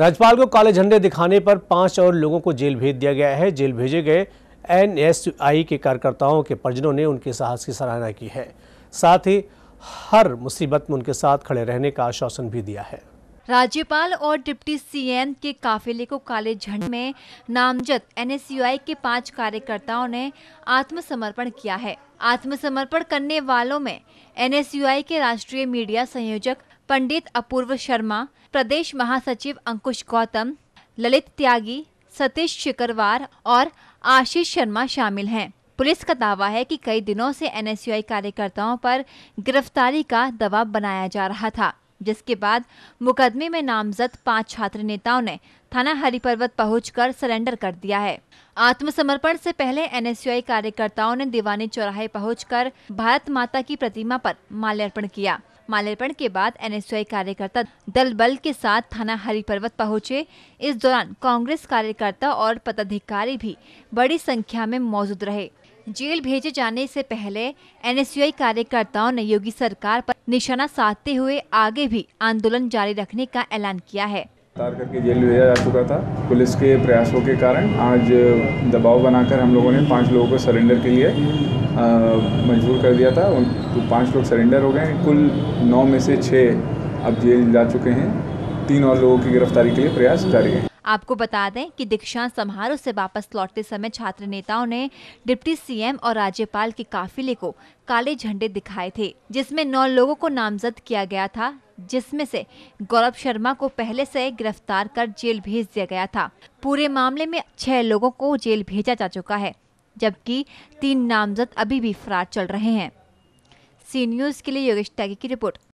राज्यपाल को काले झंडे दिखाने पर पांच और लोगों को जेल भेज दिया गया है जेल भेजे गए एनएसआई के कार्यकर्ताओं के परिजनों ने उनके साहस की सराहना की है साथ ही हर मुसीबत में उनके साथ खड़े रहने का आश्वासन भी दिया है राज्यपाल और डिप्टी सीएम के काफिले को काले झंडे में नामजद एनएसयूआई के पांच कार्यकर्ताओं ने आत्मसमर्पण किया है आत्मसमर्पण करने वालों में एनएसयूआई के राष्ट्रीय मीडिया संयोजक पंडित अपूर्व शर्मा प्रदेश महासचिव अंकुश गौतम ललित त्यागी सतीश शिकरवार और आशीष शर्मा शामिल हैं पुलिस का दावा है कि कई दिनों से एनएसयूआई कार्यकर्ताओं पर गिरफ्तारी का दबाव बनाया जा रहा था जिसके बाद मुकदमे में नामजद पांच छात्र नेताओं ने थाना हरिपर्वत पहुंचकर सरेंडर कर दिया है आत्मसमर्पण से पहले एनएसयूआई कार्यकर्ताओं ने दीवानी चौराहे पहुंचकर भारत माता की प्रतिमा पर माल्यार्पण किया माल्यार्पण के बाद एनएसयूआई कार्यकर्ता दल बल के साथ थाना हरिपर्वत पहुंचे इस दौरान कांग्रेस कार्यकर्ता और पदाधिकारी भी बड़ी संख्या में मौजूद रहे जेल भेजे जाने से पहले एनएसयूआई कार्यकर्ताओं ने योगी सरकार पर निशाना साधते हुए आगे भी आंदोलन जारी रखने का ऐलान किया है तार करके जेल भेजा जा चुका था पुलिस के प्रयासों के कारण आज दबाव बनाकर हम लोगों ने पांच लोगों को सरेंडर के लिए मजबूर कर दिया था तो पांच लोग सरेंडर हो गए कुल नौ में से छः अब जेल जा चुके हैं तीन और लोगों की गिरफ्तारी के लिए प्रयास जारी है आपको बता दें कि दीक्षांत समारोह से वापस लौटते समय छात्र नेताओं ने डिप्टी सीएम और राज्यपाल के काफिले को काले झंडे दिखाए थे जिसमें नौ लोगों को नामजद किया गया था जिसमें से गौरव शर्मा को पहले से गिरफ्तार कर जेल भेज दिया गया था पूरे मामले में छह लोगों को जेल भेजा जा चुका है जबकि तीन नामजद अभी भी फरार चल रहे हैं सी न्यूज़ के लिए योगेश त्यागी की रिपोर्ट